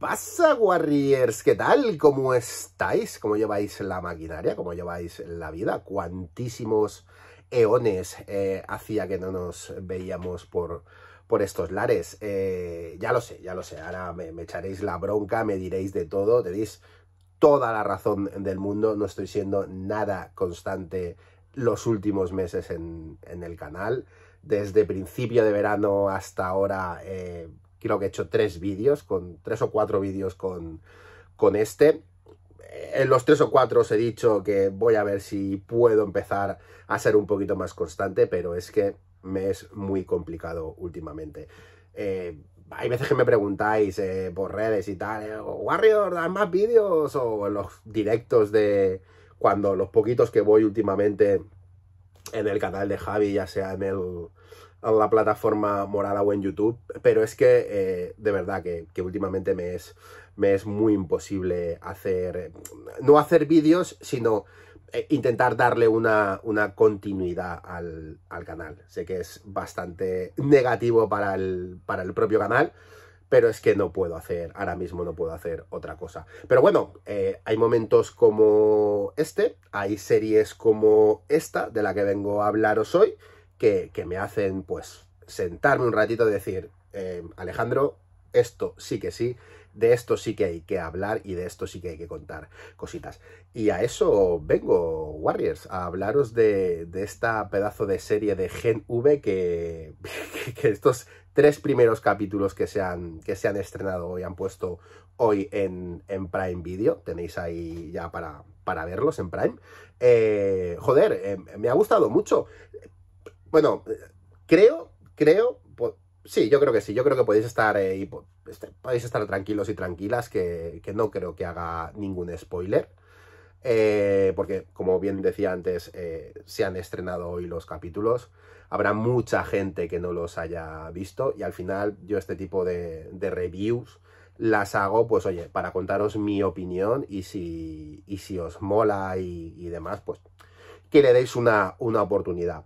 pasa, Warriors? ¿Qué tal? ¿Cómo estáis? ¿Cómo lleváis la maquinaria? ¿Cómo lleváis la vida? ¿Cuantísimos eones eh, hacía que no nos veíamos por, por estos lares? Eh, ya lo sé, ya lo sé. Ahora me, echaréis la bronca, me diréis de todo, tenéis toda la razón del mundo. No estoy siendo nada constante los últimos meses en, el canal. Desde principio de verano hasta ahora... Eh, creo que he hecho tres vídeos, con tres o cuatro vídeos con, con este. En los tres o cuatro os he dicho que voy a ver si puedo empezar a ser un poquito más constante, pero es que me es muy complicado últimamente. Eh, hay veces que me preguntáis eh, por redes y tal, eh, Warrior, dan más vídeos o en los directos de cuando los poquitos que voy últimamente en el canal de Javi, ya sea en el, a la plataforma morada o en YouTube, pero es que eh, de verdad que, últimamente me es, me es muy imposible hacer, no hacer vídeos, sino eh, intentar darle una, continuidad al, canal. Sé que es bastante negativo para el, para el propio canal, pero es que no puedo hacer, ahora mismo no puedo hacer otra cosa. Pero bueno, eh, hay momentos como este, hay series como esta, de la que vengo a hablaros hoy, que, me hacen pues sentarme un ratito y decir, eh, Alejandro, esto sí que sí, de esto sí que hay que hablar y de esto sí que hay que contar cositas. Y a eso vengo, Warriors, a hablaros de, de esta pedazo de serie de Gen V que, que, estos tres primeros capítulos que se han, que se han estrenado hoy han puesto hoy en, Prime Video. Tenéis ahí ya para, para verlos en Prime. Eh, joder, eh, me ha gustado mucho. Bueno, eh, creo, creo, sí, yo creo que sí, yo creo que podéis estar, eh, este, podéis estar tranquilos y tranquilas que, no creo que haga ningún spoiler. Eh, porque, como bien decía antes, se han estrenado hoy los capítulos. Habrá mucha gente que no los haya visto. Y al final, yo este tipo de, reviews las hago, pues oye, para contaros mi opinión y si, y si os mola y, demás, pues que le deis una oportunidad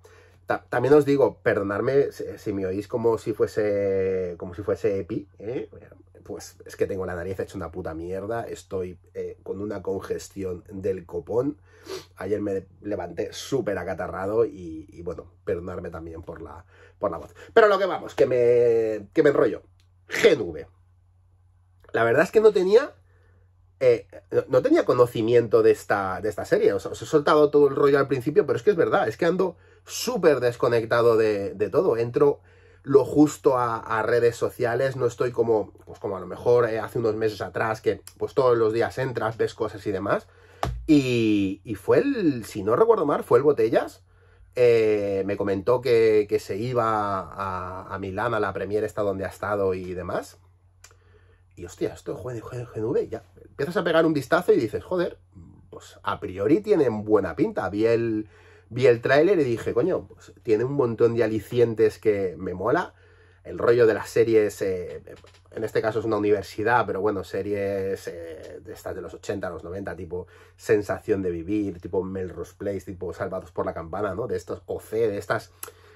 también os digo, perdonadme si me oís como si fuese, como si fuese Epi, ¿eh? pues es que tengo la nariz hecha una puta mierda, estoy eh, con una congestión del copón. Ayer me levanté súper acatarrado y, bueno, perdonarme también por la, por la voz. Pero lo que vamos, que me, que me enrollo. GNV. La verdad es que no tenía eh, no tenía conocimiento de esta, de esta serie. Os, he soltado todo el rollo al principio, pero es que es verdad, es que ando súper desconectado de, todo. Entro lo justo a, redes sociales, no estoy como, pues como a lo mejor eh, hace unos meses atrás, que pues todos los días entras, ves cosas y demás. Y, fue el, si no recuerdo mal, fue el Botellas. Eh, me comentó que, se iba a, Milán, a la premier está donde ha estado y demás. Y hostia, esto es GNV, ya. Empiezas a pegar un vistazo y dices, joder, pues a priori tienen buena pinta. Vi el, vi el tráiler y dije, coño, pues tiene un montón de alicientes que me mola. El rollo de las series, eh, en este caso es una universidad, pero bueno, series eh, de estas de los 80, los 90, tipo Sensación de Vivir, tipo Melrose Place, tipo Salvados por la Campana, ¿no? De estos OC, de estas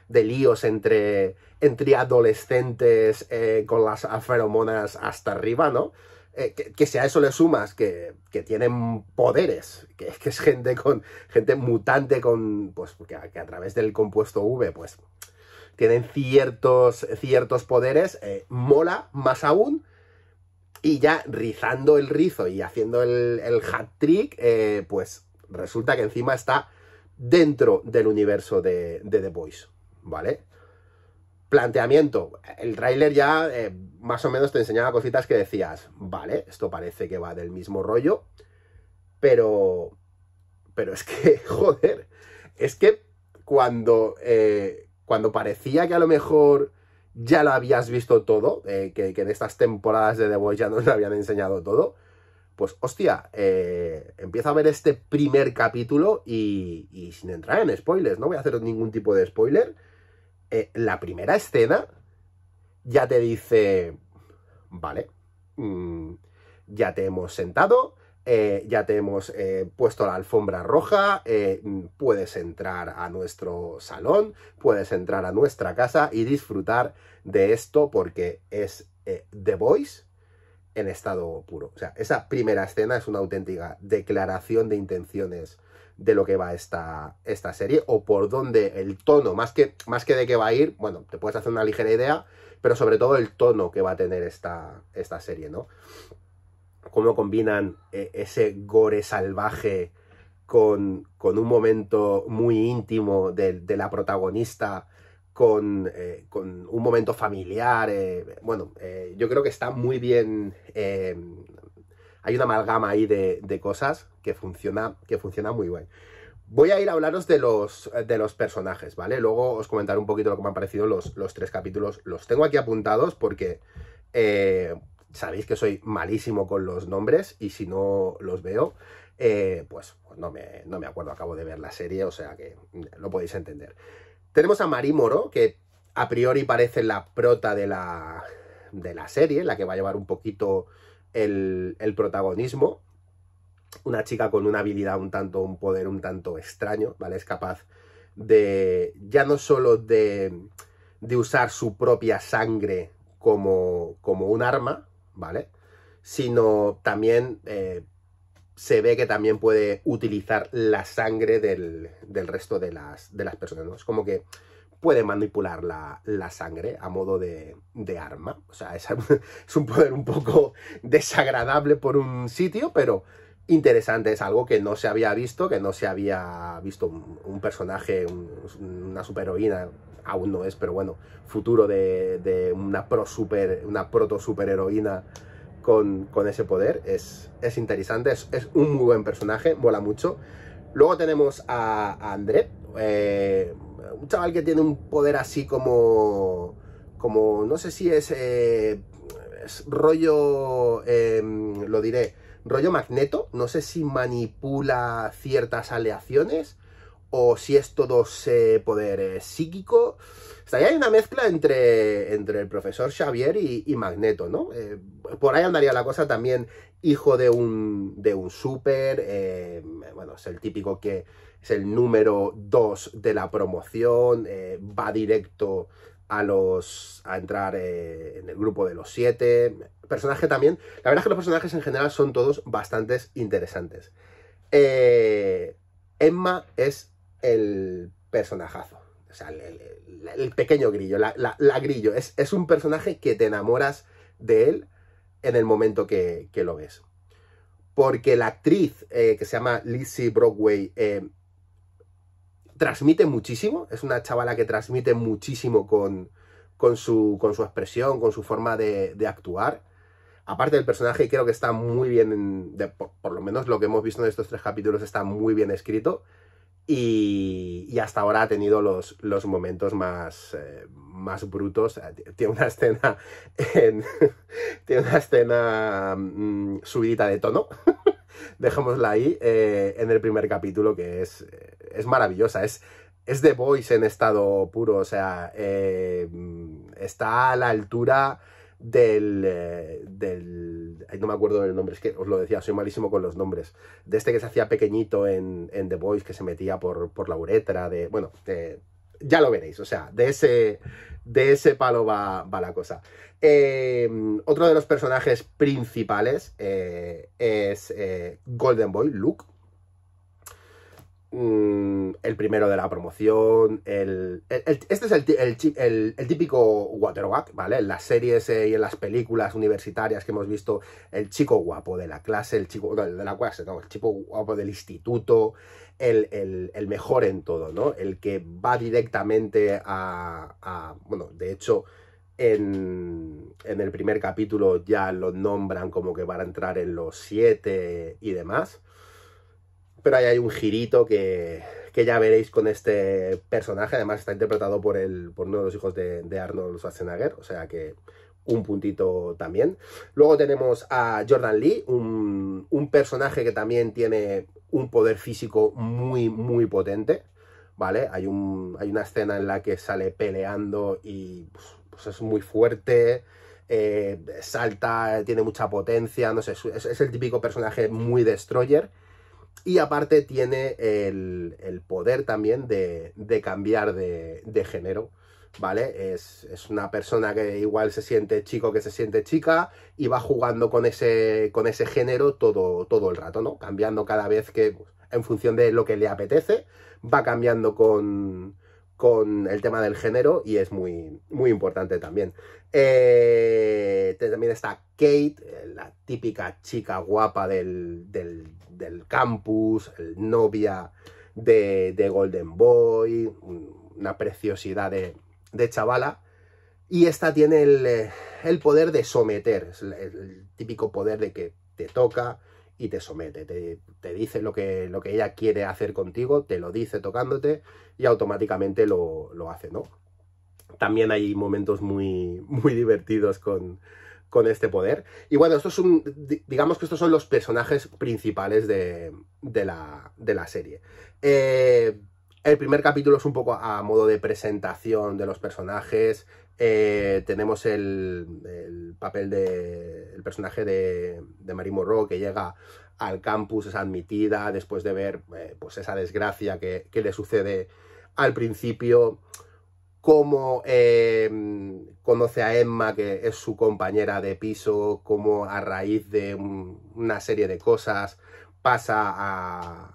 de líos entre, entre adolescentes eh, con las aferomonas hasta arriba, ¿no? Eh, que, que, si a eso le sumas que, tienen poderes, que, es gente con gente mutante con pues que a, través del compuesto V pues tienen ciertos ciertos poderes, eh, mola más aún y ya rizando el rizo y haciendo el, hat trick, pues resulta que encima está dentro del universo de, de The Boys. ¿vale? Planteamiento. El tráiler ya eh, más o menos te enseñaba cositas que decías, vale, esto parece que va del mismo rollo, pero... Pero es que, joder, es que cuando, eh, cuando parecía que a lo mejor ya lo habías visto todo, eh, que, en estas temporadas de The Voice ya nos lo habían enseñado todo, pues hostia, eh, empiezo a ver este primer capítulo y, y, sin entrar en spoilers, no voy a hacer ningún tipo de spoiler, eh, la primera escena ya te dice, vale, mm, ya te hemos sentado, eh, ya te hemos eh, puesto la alfombra roja, mm, puedes entrar a nuestro salón, puedes entrar a nuestra casa y disfrutar de esto porque es The Voice en estado puro. O sea, esa primera escena es una auténtica declaración de intenciones de lo que va esta, esta serie o por dónde el tono, más que, más que de qué va a ir, bueno, te puedes hacer una ligera idea, pero sobre todo el tono que va a tener esta, esta serie, ¿no? Cómo combinan eh, ese gore salvaje con, con, un momento muy íntimo de, la protagonista, con, eh, con, un momento familiar. Eh, bueno, yo creo que está muy bien hay una amalgama ahí de, cosas que funciona, que funciona muy bien. Voy a ir a hablaros de los, eh, de los personajes, ¿vale? Luego os comentaré un poquito lo que me han parecido los, los tres capítulos. Los tengo aquí apuntados porque eh, sabéis que soy malísimo con los nombres y si no los veo, eh, pues, pues, no, me, no me acuerdo. Acabo de ver la serie, o sea que lo podéis entender. Tenemos a Marí Moro, que a priori parece la prota de la, de la serie, la que va a llevar un poquito el, protagonismo. Una chica con una habilidad un tanto, un poder un tanto extraño, ¿vale? Es capaz de, ya no solo de, de usar su propia sangre como, como un arma, ¿vale? Sino también eh, se ve que también puede utilizar la sangre del, del resto de las, de las personas, ¿no? Es como que puede manipular la, sangre a modo de, arma. O sea, es, un poder un poco desagradable por un sitio, pero interesante. Es algo que no se había visto, que no se había visto un, personaje, una superheroína, aún no es, pero bueno, futuro de, una, pro super, una proto superheroína con, ese poder. Es, es interesante, es, un buen personaje, mola mucho. Luego tenemos a, Andret André, eh, un chaval que tiene un poder así como, como no sé si es, eh, es rollo, em, lo diré, rollo magneto, no sé si manipula ciertas aleaciones o si es todo ese poder eh, psíquico. está ahí hay una mezcla entre, entre el profesor Xavier y, Magneto, ¿no? Eh, por ahí andaría la cosa también, hijo de un, de un súper, bueno, es el típico que, es el número 2 de la promoción, eh, va directo a los a entrar eh, en el grupo de los 7. Personaje también, la verdad es que los personajes en general son todos bastante interesantes. Eh, Emma es el personajazo, o sea, el, pequeño grillo, la, grillo, es, es, un personaje que te enamoras de él en el momento que, lo ves porque la actriz que se llama Lizzie Broadway transmite muchísimo, es una chavala que transmite muchísimo con, con, su, expresión, con su forma de, actuar. Aparte del personaje, creo que está muy bien, por, lo menos lo que hemos visto en estos tres capítulos está muy bien escrito y, hasta ahora ha tenido los, momentos más, eh, más brutos. Eh, tiene una escena, en, tiene una escena mm, de tono dejémosla ahí, eh, en el primer capítulo, que es, eh, es maravillosa, es, es The Voice en estado puro, o sea, eh, está a la altura del, del... no me acuerdo del nombre, es que os lo decía, soy malísimo con los nombres, de este que se hacía pequeñito en, en The Voice, que se metía por, por la uretra, de... Bueno, de ya lo veréis, o sea, de ese, de ese palo va, la cosa. Eh, otro de los personajes principales eh, es eh, Golden Boy, Luke, Mm, el primero de la promoción, el, este es el, típico Waterwack, ¿vale? En las series eh, y en las películas universitarias que hemos visto, el chico guapo de la clase, el chico, de la clase, el chico guapo del instituto, el, mejor en todo, ¿no? El que va directamente a, bueno, de hecho... En, en, el primer capítulo ya lo nombran como que van a entrar en los siete y demás. Pero ahí hay un girito que, ya veréis con este personaje. Además está interpretado por, el, por uno de los hijos de, de Arnold Schwarzenegger. O sea que un puntito también. Luego tenemos a Jordan Lee, un, personaje que también tiene un poder físico muy, muy potente, ¿vale? Hay, hay una escena en la que sale peleando y pues, pues es muy fuerte, eh, salta, tiene mucha potencia, no sé, es el típico personaje muy destroyer y aparte tiene el, poder también de, cambiar de, género, ¿vale? Es, una persona que igual se siente chico que se siente chica y va jugando con ese, con ese género todo, todo el rato, ¿no? Cambiando cada vez que, en función de lo que le apetece, va cambiando con, el tema del género y es muy, muy importante también. Eh, también está Kate, la típica chica guapa del del campus, el novia de, Golden Boy, una preciosidad de, chavala. Y esta tiene el, eh, poder de someter, el, típico poder de que te toca y te somete, te, dice lo que, lo que ella quiere hacer contigo, te lo dice tocándote y automáticamente lo, lo hace, ¿no? También hay momentos muy, muy divertidos con, con este poder. Y bueno, digamos que estos son los personajes principales de, la, serie. Eh, el primer capítulo es un poco a modo de presentación de los personajes. Eh, tenemos el, papel de. personaje de, de Marie Moreau, que llega al campus, es admitida después de ver eh, pues esa desgracia que, que le sucede al principio cómo eh, conoce a Emma, que es su compañera de piso, cómo a raíz de una serie de cosas pasa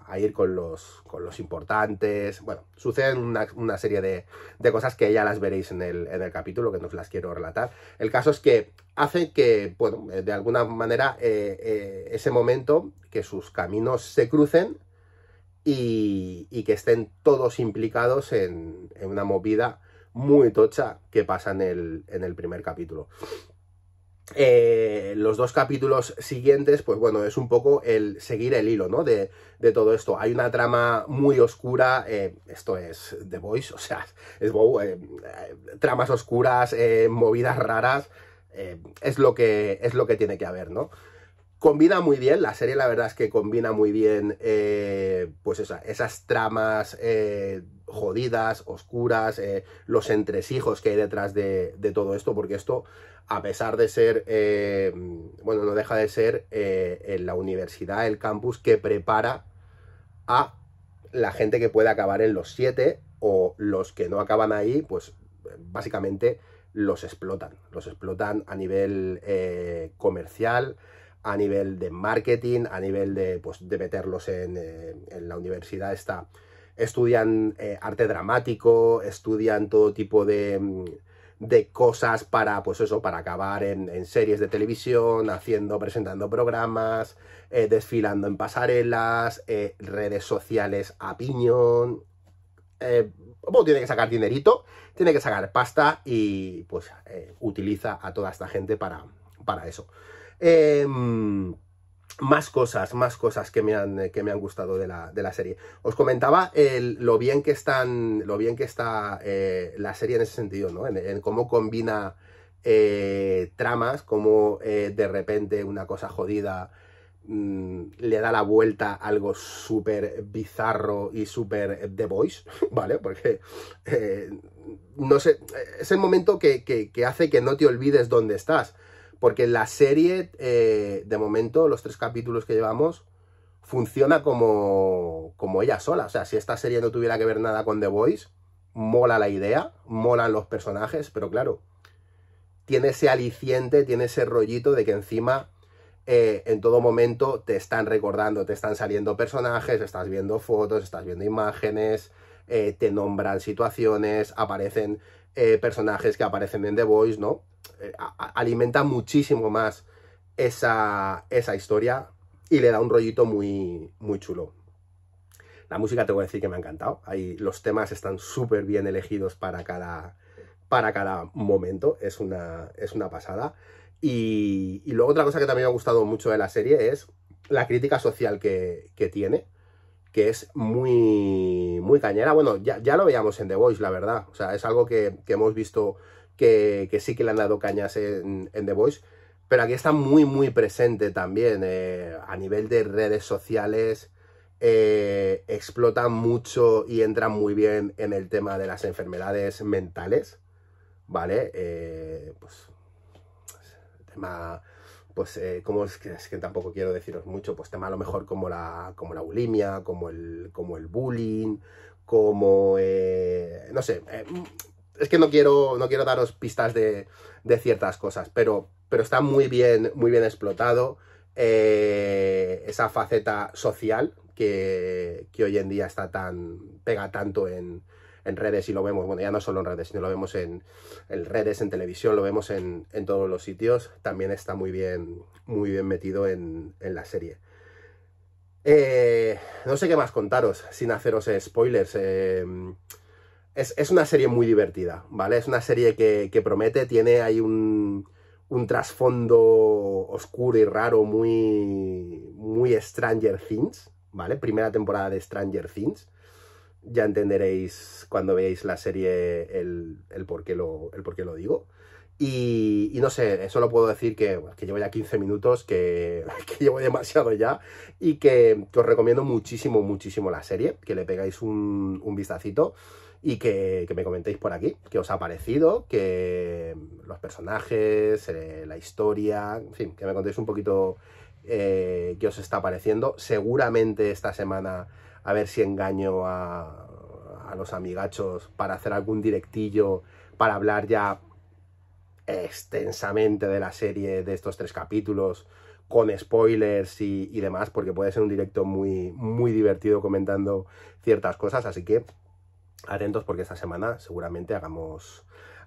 a, ir con los, importantes. Bueno, suceden una, serie de, cosas que ya las veréis en el, capítulo, que no os las quiero relatar. El caso es que hace que, bueno, eh, de alguna manera eh, ese momento, que sus caminos se crucen y, que estén todos implicados en, en una movida muy tocha que pasa en el, en el primer capítulo. Eh, los dos capítulos siguientes, pues bueno, es un poco el seguir el hilo, ¿no? De, de todo esto. Hay una trama muy oscura, eh, esto es The Voice, o sea, es wow, eh, tramas oscuras, movidas raras, es, lo que, es lo que tiene que haber, ¿no? Combina muy bien, la serie la verdad es que combina muy bien eh, pues esas tramas eh, jodidas, oscuras, eh, los entresijos que hay detrás de, todo esto, porque esto, a pesar de ser, bueno, no deja de ser en la universidad, el campus que prepara a la gente que puede acabar en los siete o los que no acaban ahí, pues básicamente los explotan, los explotan a nivel comercial, a nivel de marketing, a nivel de, pues, meterlos eh, en, la universidad está. Estudian eh, arte dramático, estudian todo tipo mm, de, cosas para, pues eso, para acabar en, series de televisión, haciendo, presentando programas, eh, desfilando en pasarelas, redes sociales a tiene que sacar dinerito, tiene que sacar pasta y pues utiliza a toda esta gente para eso. Em, más cosas, más cosas que me han, que me han gustado de la, serie. Os comentaba lo bien que están, lo bien que está eh, la serie en ese sentido, ¿no? En, cómo combina eh, tramas, cómo eh, de repente una cosa jodida mm, le da la vuelta algo súper bizarro y súper The Voice, ¿vale? Porque no sé, es el momento que hace que no te olvides dónde estás. Porque la serie, eh, de momento, los tres capítulos que llevamos, funciona como, como ella sola. O sea, si esta serie no tuviera que ver nada con The Voice, mola la idea, molan los personajes, pero claro, tiene ese aliciente, tiene ese rollito de que encima eh, en todo momento te están recordando, te están saliendo personajes, estás viendo fotos, estás viendo imágenes, eh, te nombran situaciones, aparecen eh, personajes que aparecen en The Voice, ¿no? Eh, alimenta muchísimo más esa, esa, historia y le da un rollito muy, muy chulo. La música tengo que decir que me ha encantado. Ahí los temas están súper bien elegidos para cada, para cada momento. Es una, es una pasada. Y, luego otra cosa que también me ha gustado mucho de la serie es la crítica social que, que tiene que es muy, muy cañera. Bueno, ya, lo veíamos en The Voice, la verdad. O sea, es algo que, hemos visto que, sí que le han dado cañas en, The Voice, pero aquí está muy, muy presente también eh, a nivel de redes sociales. Eh, explota mucho y entra muy bien en el tema de las enfermedades mentales, ¿vale? Eh, pues, tema pues eh, como es que, tampoco quiero deciros mucho, pues tema a lo mejor como la, como la bulimia, como el, como el bullying, como, eh, no sé, eh, es que no quiero, no quiero daros pistas de, ciertas cosas, pero, pero está muy bien, muy bien explotado esa faceta social que, que hoy en día está tan, pega tanto en, en redes y lo vemos, bueno, ya no solo en redes, sino lo vemos en, redes, en televisión, lo vemos en, en, todos los sitios, también está muy bien, muy bien metido en, en la serie. Eh, no sé qué más contaros, sin haceros spoilers. Eh, es, una serie muy divertida, ¿vale? Es una serie que, promete, tiene ahí un, un trasfondo oscuro y raro, muy, muy Stranger Things, ¿vale? Primera temporada de Stranger Things ya entenderéis cuando veáis la serie el, por, qué lo, el lo digo. Y, no sé, solo puedo decir que, llevo ya 15 minutos, que, que, llevo demasiado ya y que, os recomiendo muchísimo, muchísimo la serie, que le pegáis un, vistacito y que, me comentéis por aquí qué os ha parecido, que los personajes, eh, la historia, en fin, que me contéis un poquito eh, qué os está pareciendo. Seguramente esta semana a ver si engaño a, los amigachos para hacer algún directillo, para hablar ya extensamente de la serie de estos tres capítulos, con spoilers y, y, demás, porque puede ser un directo muy, muy divertido comentando ciertas cosas, así que atentos porque esta semana seguramente hagamos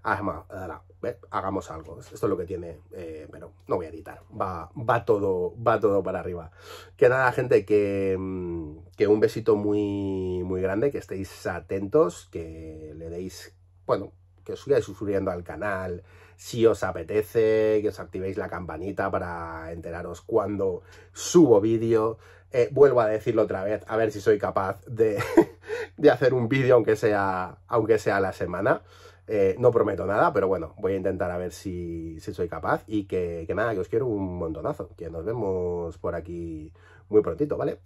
Además, ah, eh, hagamos algo. Esto es lo que tiene, eh, pero no voy a editar. Va, va, todo, va todo para arriba. Que nada, gente, mm, que, un besito muy, muy grande, que estéis atentos, que le deis, bueno, que os sigáis suscribiendo al canal, si os apetece, que os activéis la campanita para enteraros cuando subo vídeo. Eh, vuelvo a decirlo otra vez, a ver si soy capaz de, hacer un vídeo, aunque sea, aunque sea la semana. Eh, no prometo nada, pero bueno, voy a intentar a ver si, soy capaz. Y que, que nada, que os quiero un montonazo. Que nos vemos por aquí muy prontito, ¿vale?